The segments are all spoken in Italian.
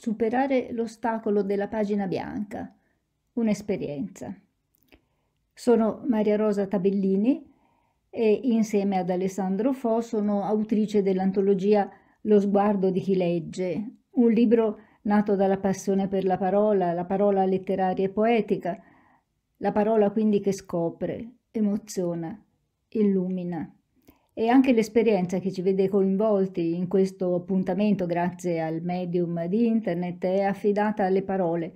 superare l'ostacolo della pagina bianca. Un'esperienza. Sono Maria Rosa Tabellini e insieme ad Alessandro Fo sono autrice dell'antologia Lo sguardo di chi legge, un libro nato dalla passione per la parola, la parola letteraria e poetica, la parola quindi che scopre, emoziona, illumina e anche l'esperienza che ci vede coinvolti in questo appuntamento grazie al medium di internet è affidata alle parole,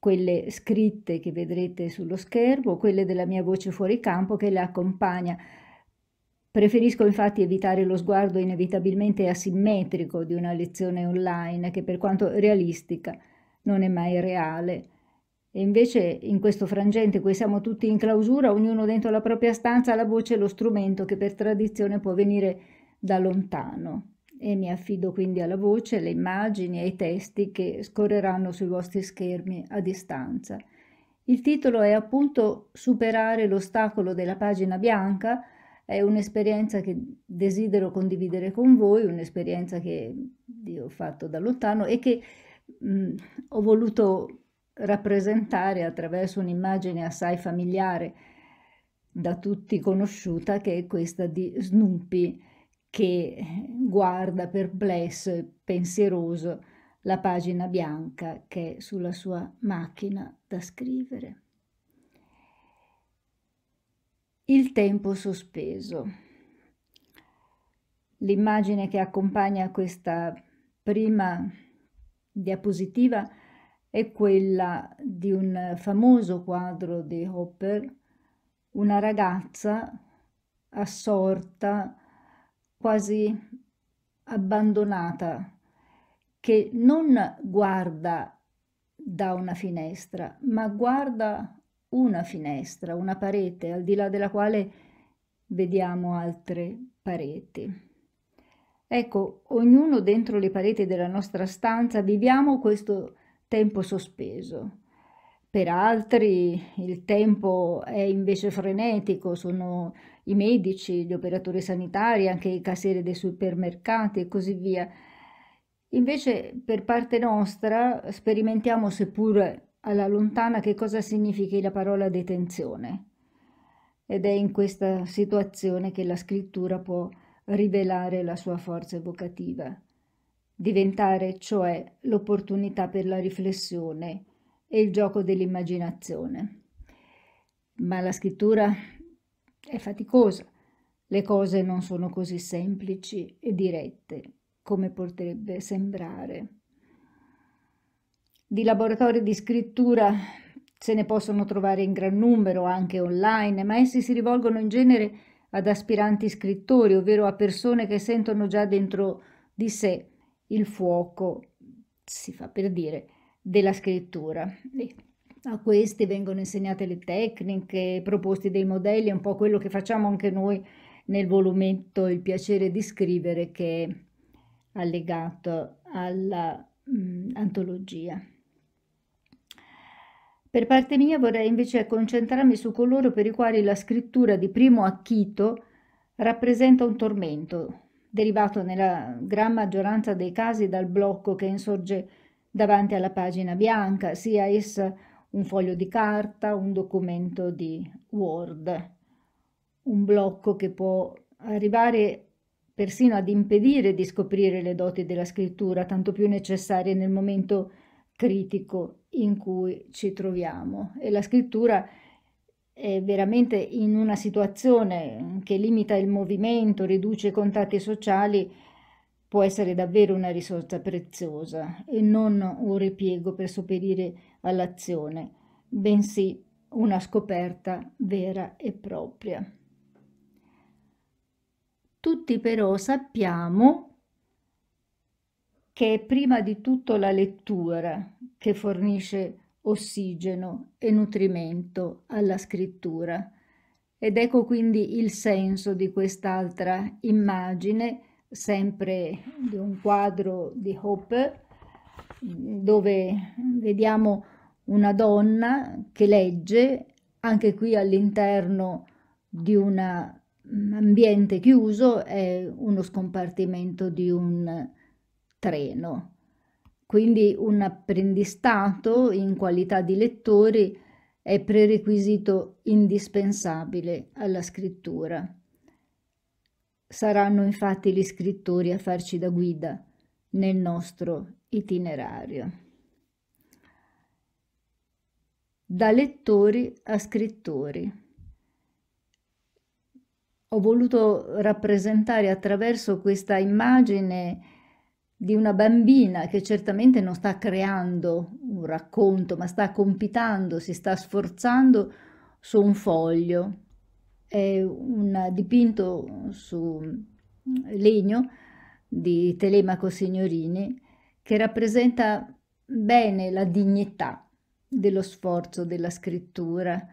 quelle scritte che vedrete sullo schermo, quelle della mia voce fuori campo che le accompagna. Preferisco infatti evitare lo sguardo inevitabilmente asimmetrico di una lezione online che per quanto realistica non è mai reale. E invece in questo frangente qui siamo tutti in clausura, ognuno dentro la propria stanza, la voce è lo strumento che per tradizione può venire da lontano. E mi affido quindi alla voce, alle immagini, ai testi che scorreranno sui vostri schermi a distanza. Il titolo è appunto Superare l'ostacolo della pagina bianca, è un'esperienza che desidero condividere con voi, un'esperienza che io ho fatto da lontano e che mh, ho voluto rappresentare attraverso un'immagine assai familiare da tutti conosciuta che è questa di Snoopy che guarda perplesso e pensieroso la pagina bianca che è sulla sua macchina da scrivere. Il tempo sospeso. L'immagine che accompagna questa prima diapositiva è quella di un famoso quadro di Hopper, una ragazza assorta, quasi abbandonata, che non guarda da una finestra, ma guarda una finestra, una parete, al di là della quale vediamo altre pareti. Ecco, ognuno dentro le pareti della nostra stanza viviamo questo tempo sospeso. Per altri il tempo è invece frenetico, sono i medici, gli operatori sanitari, anche i casieri dei supermercati e così via. Invece per parte nostra sperimentiamo seppur alla lontana che cosa significhi la parola detenzione ed è in questa situazione che la scrittura può rivelare la sua forza evocativa diventare cioè l'opportunità per la riflessione e il gioco dell'immaginazione. Ma la scrittura è faticosa, le cose non sono così semplici e dirette come potrebbe sembrare. Di laboratori di scrittura se ne possono trovare in gran numero anche online, ma essi si rivolgono in genere ad aspiranti scrittori, ovvero a persone che sentono già dentro di sé il fuoco, si fa per dire, della scrittura. E a questi vengono insegnate le tecniche, proposti dei modelli, un po' quello che facciamo anche noi nel volumetto Il piacere di scrivere che è allegato all'antologia. Mm, per parte mia vorrei invece concentrarmi su coloro per i quali la scrittura di primo acchito rappresenta un tormento, derivato nella gran maggioranza dei casi dal blocco che insorge davanti alla pagina bianca, sia essa un foglio di carta, un documento di Word. Un blocco che può arrivare persino ad impedire di scoprire le doti della scrittura, tanto più necessarie nel momento critico in cui ci troviamo. E la scrittura è veramente in una situazione che limita il movimento, riduce i contatti sociali, può essere davvero una risorsa preziosa e non un ripiego per sopperire all'azione, bensì una scoperta vera e propria. Tutti però sappiamo che è prima di tutto la lettura che fornisce ossigeno e nutrimento alla scrittura. Ed ecco quindi il senso di quest'altra immagine, sempre di un quadro di Hope, dove vediamo una donna che legge, anche qui all'interno di un ambiente chiuso, è uno scompartimento di un treno. Quindi un apprendistato in qualità di lettori è prerequisito indispensabile alla scrittura. Saranno infatti gli scrittori a farci da guida nel nostro itinerario. Da lettori a scrittori. Ho voluto rappresentare attraverso questa immagine di una bambina che certamente non sta creando un racconto, ma sta compitando, si sta sforzando su un foglio. È un dipinto su mm, legno di Telemaco Signorini che rappresenta bene la dignità dello sforzo della scrittura,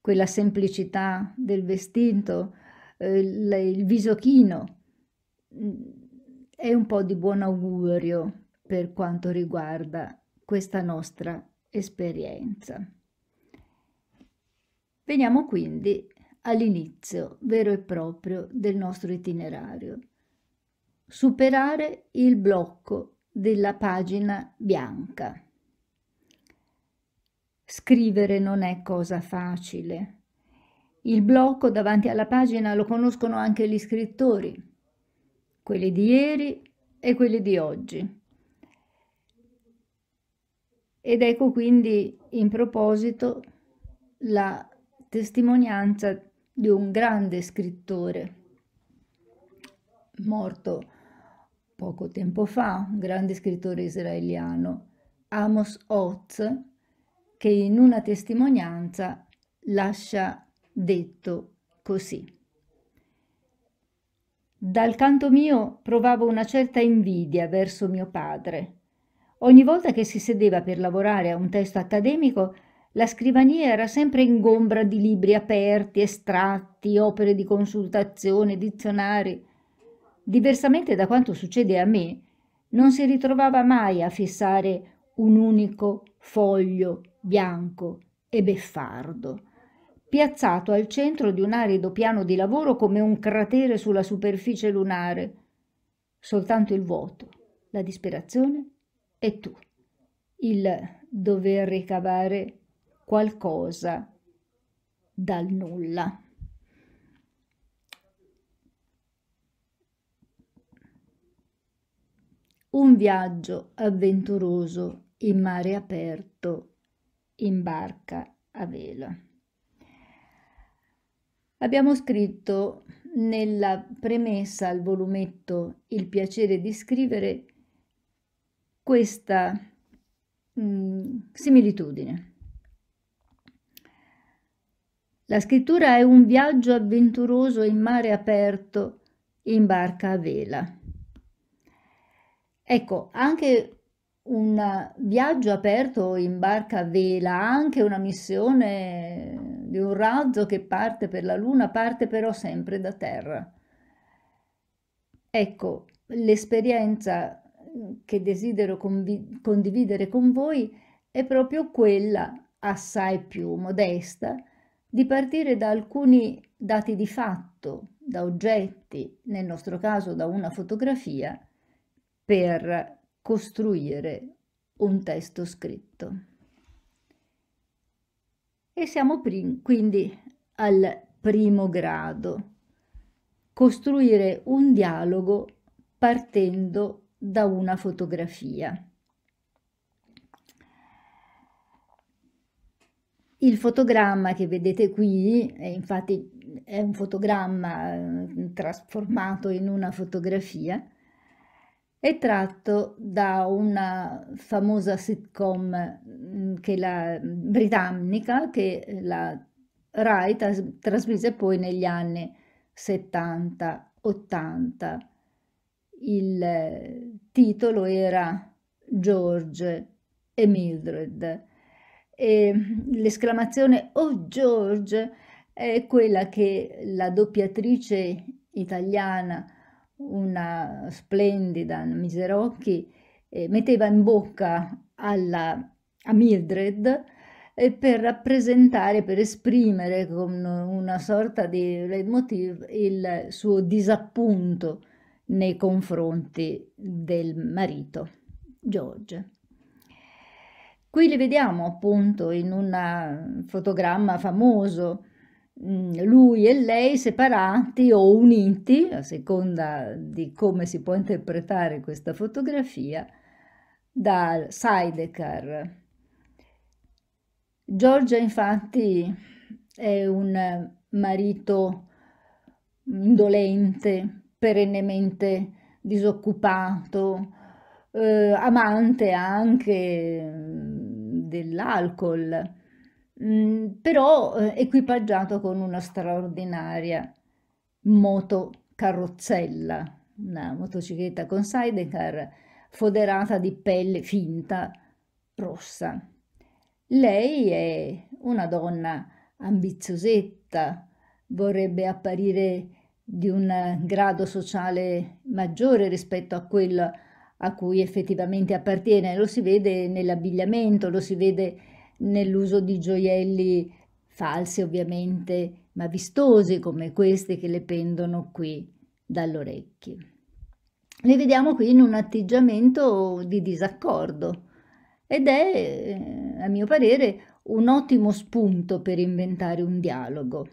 quella semplicità del vestito, eh, il viso chino mm, è un po' di buon augurio per quanto riguarda questa nostra esperienza. Veniamo quindi all'inizio vero e proprio del nostro itinerario. Superare il blocco della pagina bianca. Scrivere non è cosa facile. Il blocco davanti alla pagina lo conoscono anche gli scrittori quelli di ieri e quelli di oggi. Ed ecco quindi in proposito la testimonianza di un grande scrittore morto poco tempo fa, un grande scrittore israeliano, Amos Oz, che in una testimonianza lascia detto così. Dal canto mio provavo una certa invidia verso mio padre. Ogni volta che si sedeva per lavorare a un testo accademico, la scrivania era sempre ingombra di libri aperti, estratti, opere di consultazione, dizionari. Diversamente da quanto succede a me, non si ritrovava mai a fissare un unico foglio bianco e beffardo piazzato al centro di un arido piano di lavoro come un cratere sulla superficie lunare. Soltanto il vuoto, la disperazione e tu, il dover ricavare qualcosa dal nulla. un viaggio avventuroso in mare aperto, in barca a vela. Abbiamo scritto nella premessa al volumetto Il piacere di scrivere questa mh, mm, similitudine. La scrittura è un viaggio avventuroso in mare aperto, in barca a vela. Ecco, anche un viaggio aperto in barca a vela, anche una missione di un razzo che parte per la Luna, parte però sempre da Terra. Ecco, l'esperienza mm, che desidero condividere con voi è proprio quella, assai più modesta, di partire da alcuni dati di fatto, da oggetti, nel nostro caso da una fotografia, per costruire un testo scritto e siamo quindi al primo grado. Costruire un dialogo partendo da una fotografia. Il fotogramma che vedete qui, è infatti è un fotogramma eh, trasformato in una fotografia, è tratto da una famosa sitcom mm, che la, britannica che la Rai trasmise poi negli anni 70-80. Il titolo era George e Mildred e l'esclamazione Oh George è quella che la doppiatrice italiana una splendida Miserocchi, eh, metteva in bocca alla, a Mildred eh, per rappresentare, per esprimere con una sorta di leitmotiv il suo disappunto nei confronti del marito George. Qui li vediamo appunto in un fotogramma famoso Mm, lui e lei separati o uniti, a seconda di come si può interpretare questa fotografia, da Sidecar. Giorgia infatti è un marito indolente, perennemente disoccupato, eh, amante anche mm, dell'alcol Mhmm, però eh, equipaggiato con una straordinaria motocarrozzella, una motocicletta con sidecar foderata di pelle finta rossa. Lei è una donna ambiziosetta, vorrebbe apparire di un grado sociale maggiore rispetto a quello a cui effettivamente appartiene, lo si vede nell'abbigliamento, lo si vede nell'uso di gioielli falsi ovviamente, ma vistosi come questi che le pendono qui dall'orecchio. Le vediamo qui in un atteggiamento di disaccordo ed è, eh, a mio parere, un ottimo spunto per inventare un dialogo.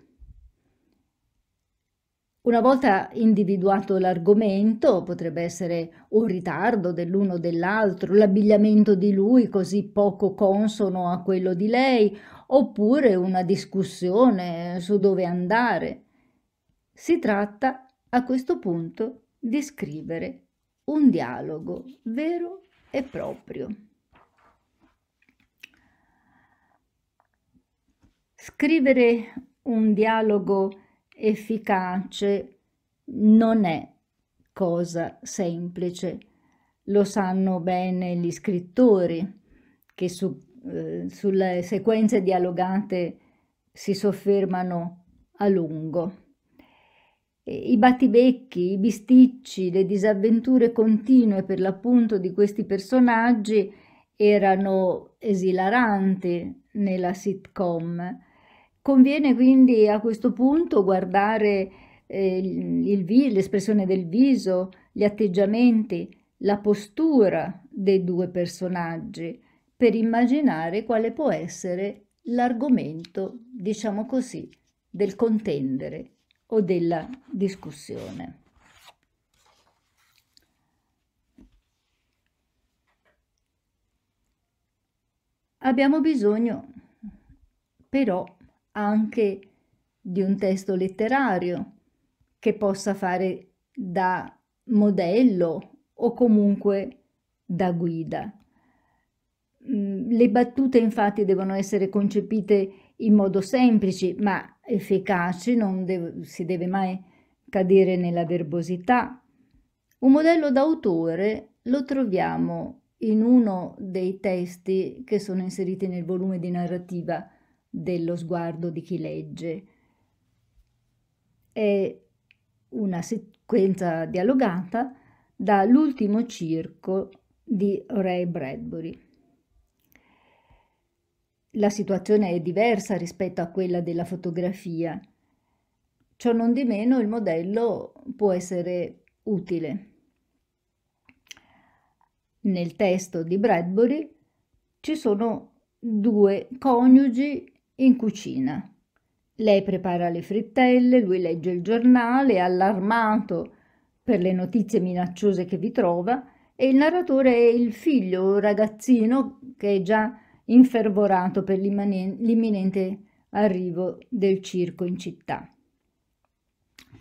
Una volta individuato l'argomento, potrebbe essere un ritardo dell'uno o dell'altro, l'abbigliamento di lui così poco consono a quello di lei, oppure una discussione su dove andare. Si tratta a questo punto di scrivere un dialogo vero e proprio. Scrivere un dialogo efficace non è cosa semplice. Lo sanno bene gli scrittori che su, eh, sulle sequenze dialogate si soffermano a lungo. I battibecchi, i bisticci, le disavventure continue per l'appunto di questi personaggi erano esilaranti nella sitcom Conviene quindi a questo punto guardare eh, vi, l'espressione del viso, gli atteggiamenti, la postura dei due personaggi per immaginare quale può essere l'argomento, diciamo così, del contendere o della discussione. Abbiamo bisogno però di anche di un testo letterario che possa fare da modello o comunque da guida. Mm, le battute infatti devono essere concepite in modo semplice ma efficace, non de- si deve mai cadere nella verbosità. Un modello d'autore lo troviamo in uno dei testi che sono inseriti nel volume di narrativa dello sguardo di chi legge. È una sequenza dialogata dall'ultimo circo di Ray Bradbury. La situazione è diversa rispetto a quella della fotografia. Ciò non di meno il modello può essere utile. Nel testo di Bradbury ci sono due coniugi in cucina. Lei prepara le frittelle, lui legge il giornale, allarmato per le notizie minacciose che vi trova e il narratore è il figlio, un ragazzino che è già infervorato per l'imminente arrivo del circo in città.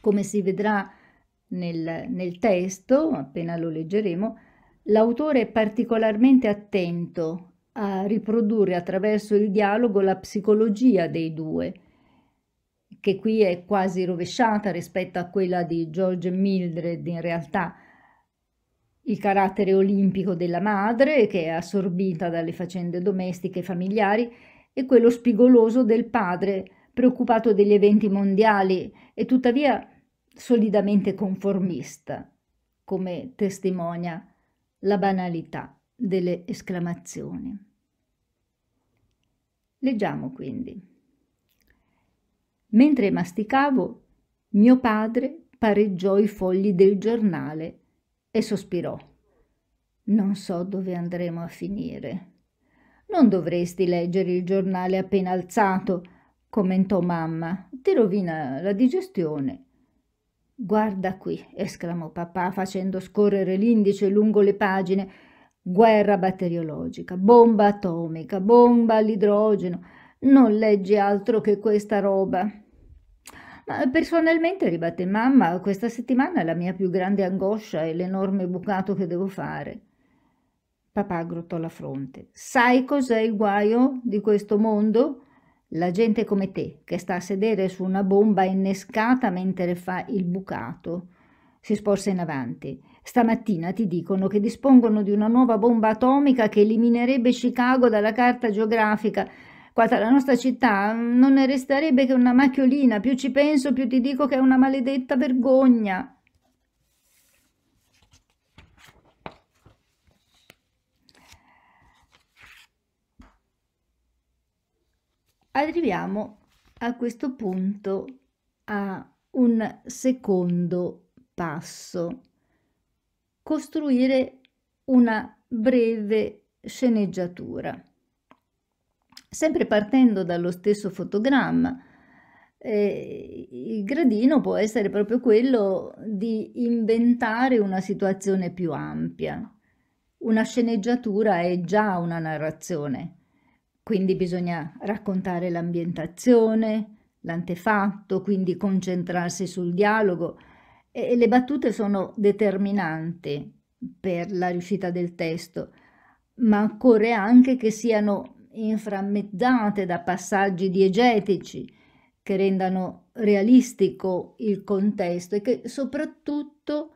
Come si vedrà nel, nel testo, appena lo leggeremo, l'autore è particolarmente attento a riprodurre attraverso il dialogo la psicologia dei due, che qui è quasi rovesciata rispetto a quella di George Mildred in realtà, il carattere olimpico della madre, che è assorbita dalle faccende domestiche e familiari, e quello spigoloso del padre, preoccupato degli eventi mondiali e tuttavia solidamente conformista, come testimonia la banalità delle esclamazioni. Leggiamo quindi. Mentre masticavo, mio padre pareggiò i fogli del giornale e sospirò. Non so dove andremo a finire. Non dovresti leggere il giornale appena alzato, commentò mamma. Ti rovina la digestione. Guarda qui, esclamò papà facendo scorrere l'indice lungo le pagine guerra batteriologica, bomba atomica, bomba all'idrogeno, non leggi altro che questa roba. Ma personalmente, ribatte mamma, questa settimana la mia più grande angoscia è l'enorme bucato che devo fare. Papà aggrottò la fronte. Sai cos'è il guaio di questo mondo? La gente come te, che sta a sedere su una bomba innescata mentre fa il bucato. Si sporse in avanti. Stamattina ti dicono che dispongono di una nuova bomba atomica che eliminerebbe Chicago dalla carta geografica. Quanto la nostra città mm, non ne resterebbe che una macchiolina. Più ci penso, più ti dico che è una maledetta vergogna. Arriviamo a questo punto a un secondo passo costruire una breve sceneggiatura. Sempre partendo dallo stesso fotogramma, eh, il gradino può essere proprio quello di inventare una situazione più ampia. Una sceneggiatura è già una narrazione, quindi bisogna raccontare l'ambientazione, l'antefatto, quindi concentrarsi sul dialogo, e le battute sono determinanti per la riuscita del testo, ma occorre anche che siano inframmezzate da passaggi diegetici che rendano realistico il contesto e che soprattutto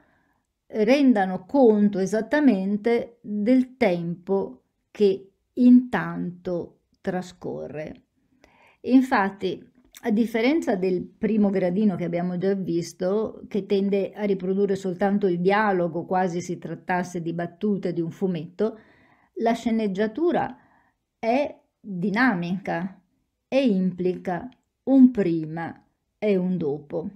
rendano conto esattamente del tempo che intanto trascorre. Infatti a differenza del primo gradino che abbiamo già visto, che tende a riprodurre soltanto il dialogo, quasi si trattasse di battute di un fumetto, la sceneggiatura è dinamica e implica un prima e un dopo.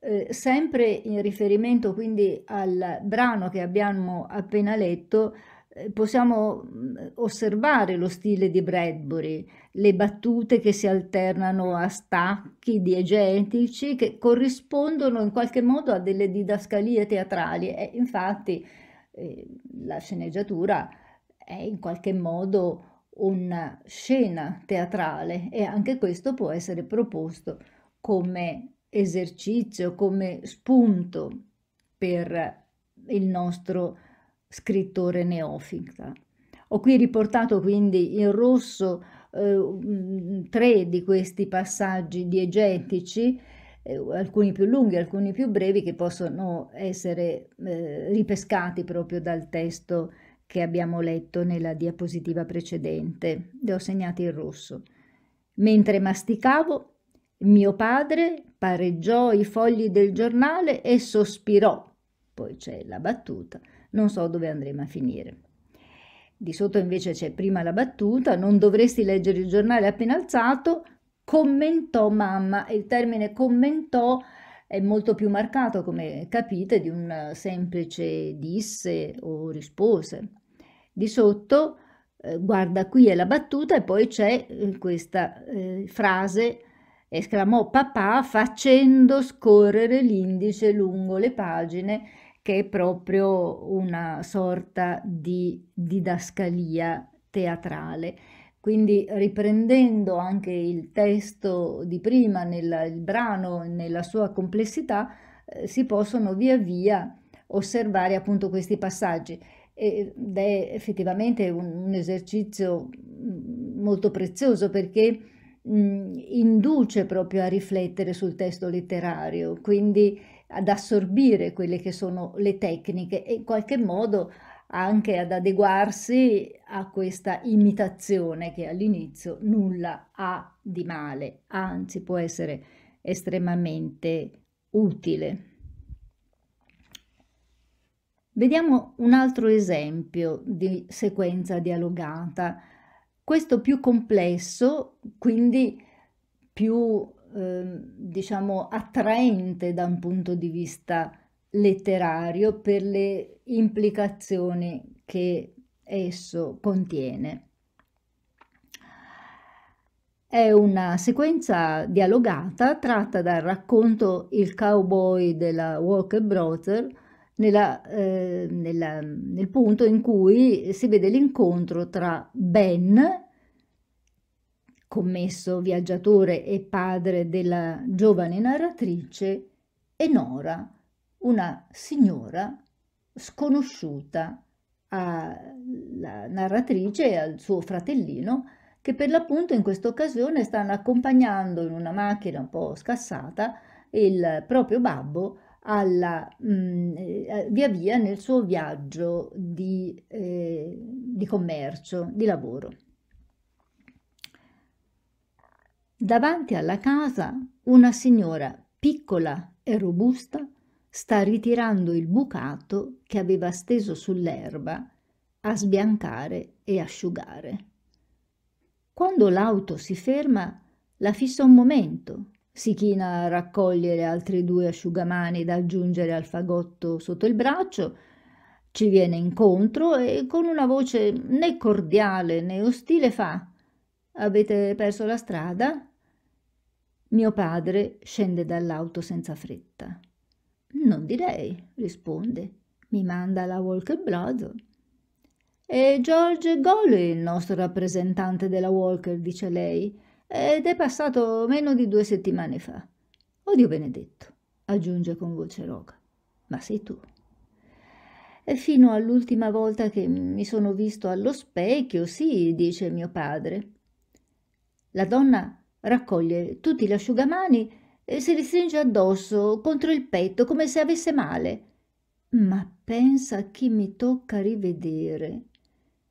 Eh, sempre in riferimento quindi al brano che abbiamo appena letto, eh, possiamo mm, osservare lo stile di Bradbury, le battute che si alternano a stacchi diegetici che corrispondono in qualche modo a delle didascalie teatrali e infatti eh, la sceneggiatura è in qualche modo una scena teatrale e anche questo può essere proposto come esercizio, come spunto per il nostro scrittore neofita. Ho qui riportato quindi in rosso eh, mm, tre di questi passaggi diegetici, eh, alcuni più lunghi, alcuni più brevi, che possono essere eh, ripescati proprio dal testo che abbiamo letto nella diapositiva precedente. Le ho segnati in rosso. Mentre masticavo, mio padre pareggiò i fogli del giornale e sospirò. Poi c'è la battuta non so dove andremo a finire. Di sotto invece c'è prima la battuta, non dovresti leggere il giornale appena alzato, commentò mamma, il termine commentò è molto più marcato, come capite, di un semplice disse o rispose. Di sotto, eh, guarda qui è la battuta e poi c'è eh, questa eh, frase, esclamò papà facendo scorrere l'indice lungo le pagine che è proprio una sorta di didascalia teatrale. Quindi riprendendo anche il testo di prima, nella, il brano nella sua complessità, eh, si possono via via osservare appunto questi passaggi ed è effettivamente un, un esercizio mm, molto prezioso perché mh, mm, induce proprio a riflettere sul testo letterario, quindi ad assorbire quelle che sono le tecniche e in qualche modo anche ad adeguarsi a questa imitazione che all'inizio nulla ha di male, anzi può essere estremamente utile. Vediamo un altro esempio di sequenza dialogata, questo più complesso, quindi più Ehm, diciamo attraente da un punto di vista letterario per le implicazioni che esso contiene. È una sequenza dialogata tratta dal racconto Il cowboy della Walker Brothers nella, eh, nella, nel punto in cui si vede l'incontro tra Ben commesso viaggiatore e padre della giovane narratrice, e Nora, una signora sconosciuta alla narratrice e al suo fratellino, che per l'appunto in questa occasione stanno accompagnando in una macchina un po' scassata il proprio babbo alla, mh, mm, eh, via via nel suo viaggio di, eh, di commercio, di lavoro. Davanti alla casa una signora piccola e robusta sta ritirando il bucato che aveva steso sull'erba a sbiancare e asciugare. Quando l'auto si ferma, la fissa un momento, si china a raccogliere altri due asciugamani da aggiungere al fagotto sotto il braccio, ci viene incontro e con una voce né cordiale né ostile fa Avete perso la strada? Mio padre scende dall'auto senza fretta. Non direi, risponde. Mi manda la Walker Blood. È George Goley il nostro rappresentante della Walker, dice lei, ed è passato meno di due settimane fa. Odio benedetto, aggiunge con voce roca. Ma sei tu. E fino all'ultima volta che mi sono visto allo specchio, sì, dice mio padre. La donna raccoglie tutti gli asciugamani e se li stringe addosso, contro il petto, come se avesse male. Ma pensa a chi mi tocca rivedere.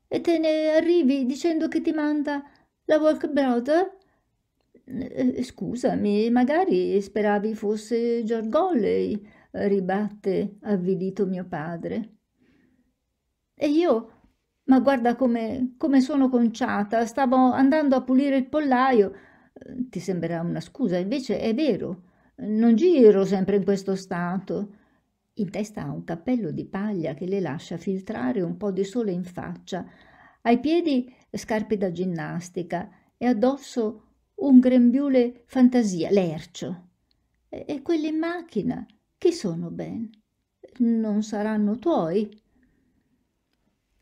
E te ne arrivi dicendo che ti manda la Walk Brother? Eh, eh, scusami, magari speravi fosse Giorgolei, eh, ribatte avvilito mio padre. E io ma guarda come, come sono conciata, stavo andando a pulire il pollaio. Eh, ti sembrerà una scusa, invece è vero. Non giro sempre in questo stato. In testa ha un cappello di paglia che le lascia filtrare un po' di sole in faccia, ai piedi scarpe da ginnastica e addosso un grembiule fantasia, lercio. E, quelli in macchina, chi sono Ben? Non saranno tuoi?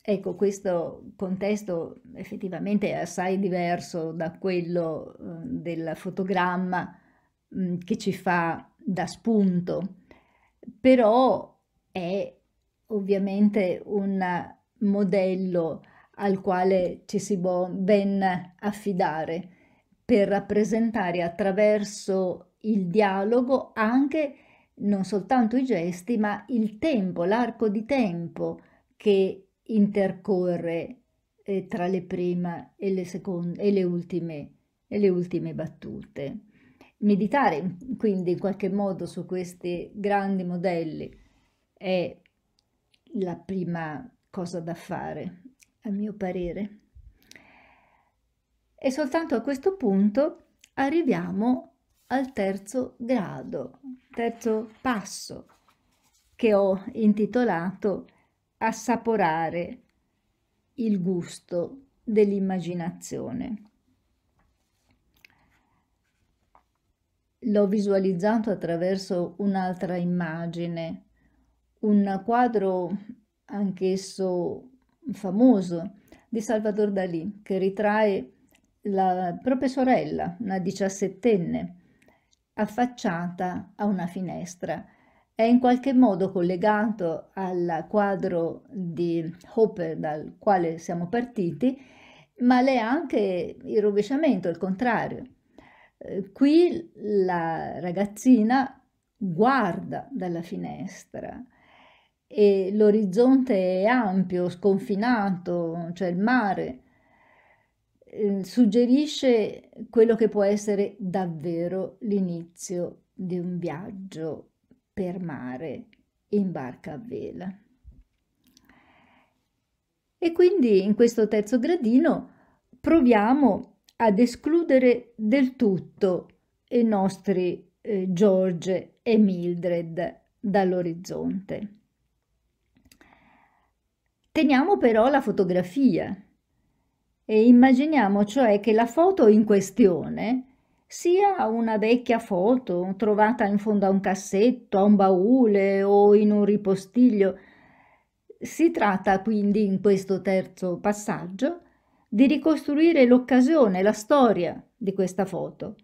Ecco, questo contesto effettivamente è assai diverso da quello eh, del fotogramma mm, che ci fa da spunto, però è ovviamente un modello al quale ci si può ben affidare per rappresentare attraverso il dialogo anche non soltanto i gesti, ma il tempo, l'arco di tempo che intercorre eh, tra le prime e le, seconde, e le, ultime, e le ultime battute. Meditare quindi in qualche modo su questi grandi modelli è la prima cosa da fare, a mio parere. E soltanto a questo punto arriviamo al terzo grado, terzo passo che ho intitolato assaporare il gusto dell'immaginazione. L'ho visualizzato attraverso un'altra immagine, un quadro anch'esso famoso di Salvador Dalí che ritrae la propria sorella, una diciassettenne, affacciata a una finestra è in qualche modo collegato al quadro di Hopper dal quale siamo partiti, ma lei l'è anche il rovesciamento, il contrario. Eh, qui la ragazzina guarda dalla finestra e l'orizzonte è ampio, sconfinato, cioè il mare, eh, suggerisce quello che può essere davvero l'inizio di un viaggio per mare in barca a vela. E quindi in questo terzo gradino proviamo ad escludere del tutto i nostri eh, George e Mildred dall'orizzonte. Teniamo però la fotografia e immaginiamo cioè che la foto in questione sia una vecchia foto trovata in fondo a un cassetto, a un baule o in un ripostiglio. Si tratta quindi in questo terzo passaggio di ricostruire l'occasione, la storia di questa foto,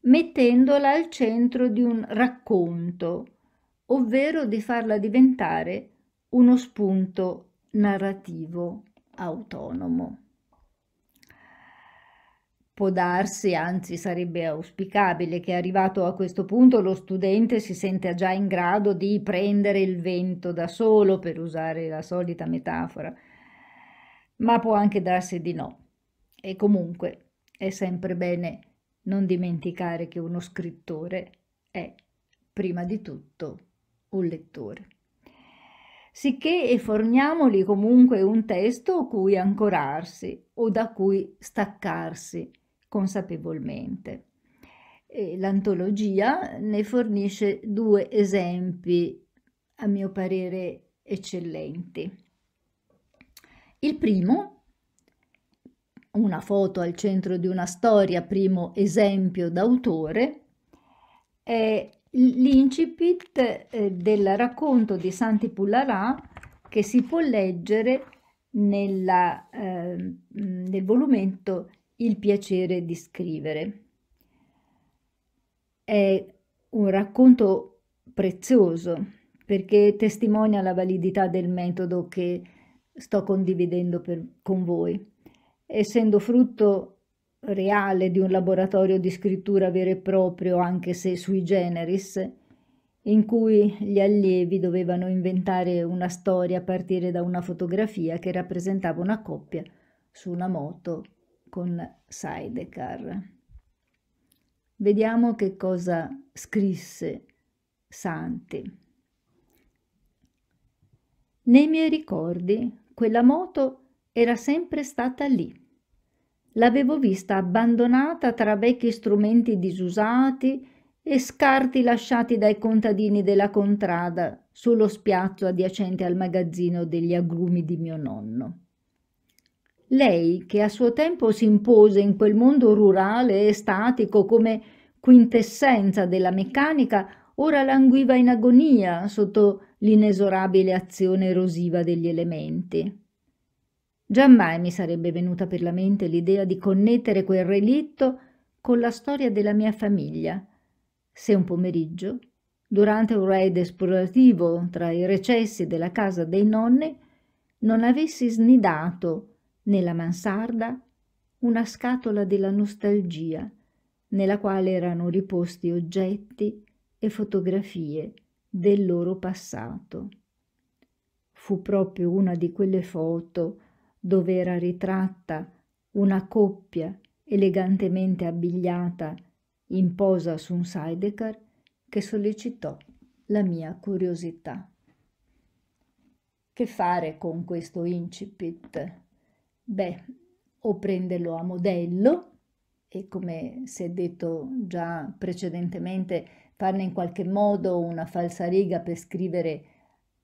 mettendola al centro di un racconto, ovvero di farla diventare uno spunto narrativo autonomo può darsi, anzi sarebbe auspicabile, che arrivato a questo punto lo studente si senta già in grado di prendere il vento da solo, per usare la solita metafora, ma può anche darsi di no. E comunque è sempre bene non dimenticare che uno scrittore è, prima di tutto, un lettore sicché e forniamoli comunque un testo cui ancorarsi o da cui staccarsi consapevolmente. L'antologia ne fornisce due esempi, a mio parere, eccellenti. Il primo, una foto al centro di una storia, primo esempio d'autore, è l'incipit eh, del racconto di Santi Pullarà che si può leggere nella, eh, nel volumetto il piacere di scrivere. È un racconto prezioso perché testimonia la validità del metodo che sto condividendo per, con voi, essendo frutto reale di un laboratorio di scrittura vero e proprio, anche se sui generis, in cui gli allievi dovevano inventare una storia a partire da una fotografia che rappresentava una coppia su una moto con Sidecar. Vediamo che cosa scrisse Santi. Nei miei ricordi quella moto era sempre stata lì. L'avevo vista abbandonata tra vecchi strumenti disusati e scarti lasciati dai contadini della contrada sullo spiazzo adiacente al magazzino degli agrumi di mio nonno. Lei, che a suo tempo si impose in quel mondo rurale e statico come quintessenza della meccanica, ora languiva in agonia sotto l'inesorabile azione erosiva degli elementi. Già mai mi sarebbe venuta per la mente l'idea di connettere quel relitto con la storia della mia famiglia, se un pomeriggio, durante un raid esplorativo tra i recessi della casa dei nonni, non avessi snidato nella mansarda una scatola della nostalgia nella quale erano riposti oggetti e fotografie del loro passato. Fu proprio una di quelle foto dove era ritratta una coppia elegantemente abbigliata in posa su un sidecar che sollecitò la mia curiosità. Che fare con questo incipit Beh, o prenderlo a modello e come si è detto già precedentemente, farne in qualche modo una falsa riga per scrivere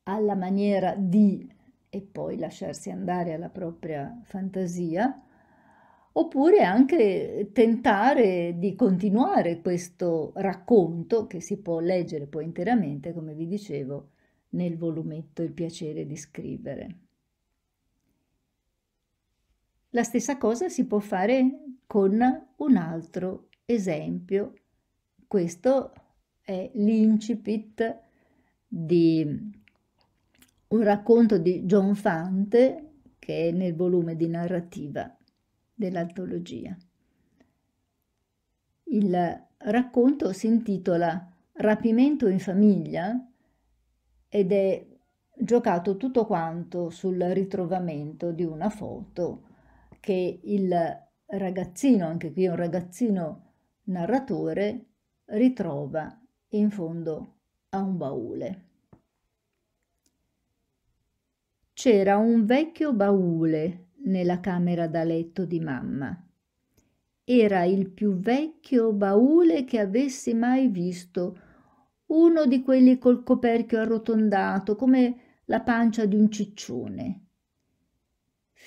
alla maniera di e poi lasciarsi andare alla propria fantasia, oppure anche tentare di continuare questo racconto che si può leggere poi interamente, come vi dicevo, nel volumetto Il piacere di scrivere. La stessa cosa si può fare con un altro esempio. Questo è l'incipit di un racconto di John Fante che è nel volume di narrativa dell'antologia. Il racconto si intitola Rapimento in famiglia ed è giocato tutto quanto sul ritrovamento di una foto che il ragazzino, anche qui un ragazzino narratore, ritrova in fondo a un baule. C'era un vecchio baule nella camera da letto di mamma. Era il più vecchio baule che avessi mai visto, uno di quelli col coperchio arrotondato come la pancia di un ciccione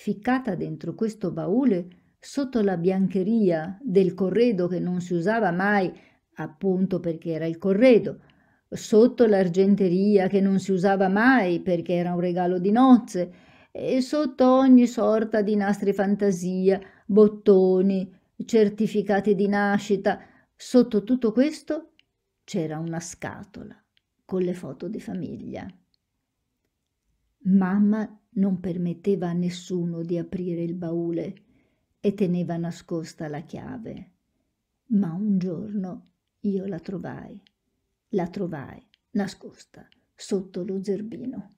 ficcata dentro questo baule sotto la biancheria del corredo che non si usava mai appunto perché era il corredo sotto l'argenteria che non si usava mai perché era un regalo di nozze e sotto ogni sorta di nastri fantasia, bottoni, certificati di nascita, sotto tutto questo c'era una scatola con le foto di famiglia. Mamma non permetteva a nessuno di aprire il baule e teneva nascosta la chiave. Ma un giorno io la trovai, la trovai nascosta sotto lo zerbino.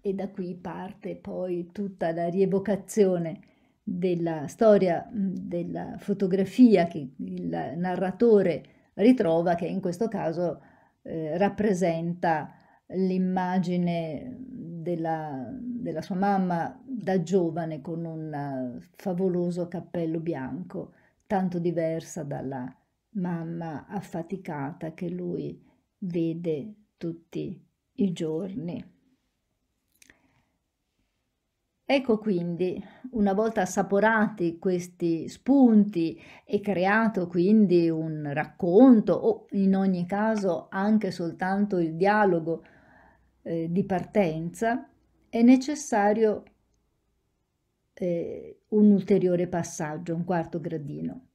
E da qui parte poi tutta la rievocazione della storia mm, della fotografia che il narratore ritrova, che in questo caso eh, rappresenta l'immagine della della sua mamma da giovane con un eh, favoloso cappello bianco, tanto diversa dalla mamma affaticata che lui vede tutti i giorni. Ecco quindi, una volta assaporati questi spunti e creato quindi un racconto o in ogni caso anche soltanto il dialogo eh, di partenza, è necessario eh, un ulteriore passaggio, un quarto gradino.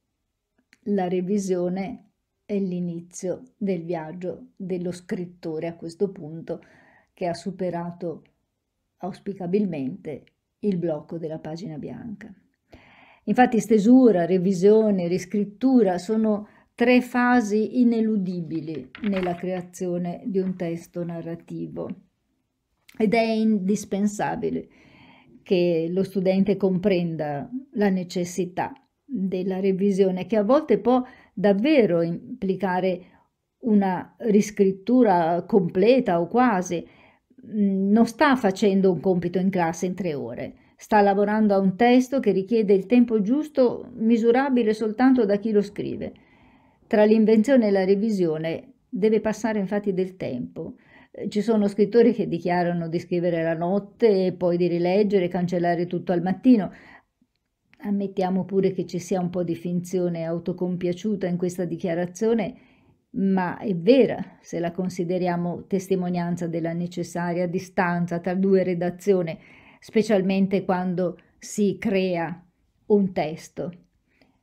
La revisione è l'inizio del viaggio dello scrittore a questo punto che ha superato auspicabilmente il blocco della pagina bianca. Infatti stesura, revisione, riscrittura sono tre fasi ineludibili nella creazione di un testo narrativo ed è indispensabile che lo studente comprenda la necessità della revisione che a volte può davvero implicare una riscrittura completa o quasi. Mm, non sta facendo un compito in classe in tre ore, sta lavorando a un testo che richiede il tempo giusto misurabile soltanto da chi lo scrive. Tra l'invenzione e la revisione deve passare infatti del tempo eh, ci sono scrittori che dichiarano di scrivere la notte e poi di rileggere e cancellare tutto al mattino. Ammettiamo pure che ci sia un po' di finzione autocompiaciuta in questa dichiarazione, ma è vera se la consideriamo testimonianza della necessaria distanza tra due redazioni, specialmente quando si crea un testo.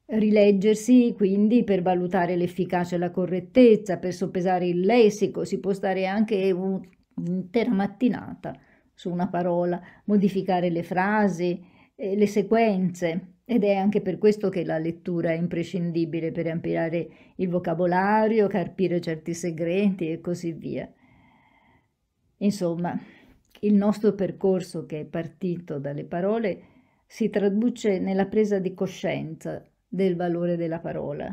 Rileggersi quindi per valutare l'efficacia e la correttezza, per soppesare il lessico, si può stare anche un'intera mattinata su una parola, modificare le frasi, eh, le sequenze ed è anche per questo che la lettura è imprescindibile per ampliare il vocabolario, carpire certi segreti e così via. Insomma, il nostro percorso che è partito dalle parole si traduce nella presa di coscienza del valore della parola,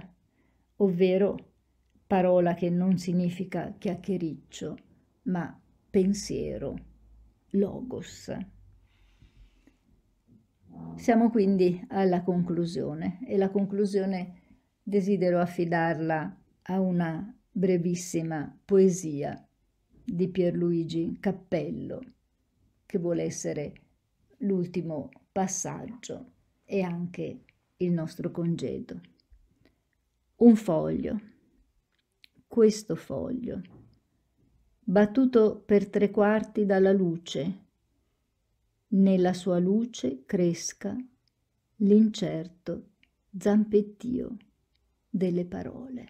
ovvero parola che non significa chiacchiericcio, ma pensiero, logos. Siamo quindi alla conclusione e la conclusione desidero affidarla a una brevissima poesia di Pierluigi Cappello, che vuole essere l'ultimo passaggio e anche il nostro congedo. Un foglio, questo foglio, battuto per tre quarti dalla luce, nella sua luce cresca l'incerto zampettio delle parole.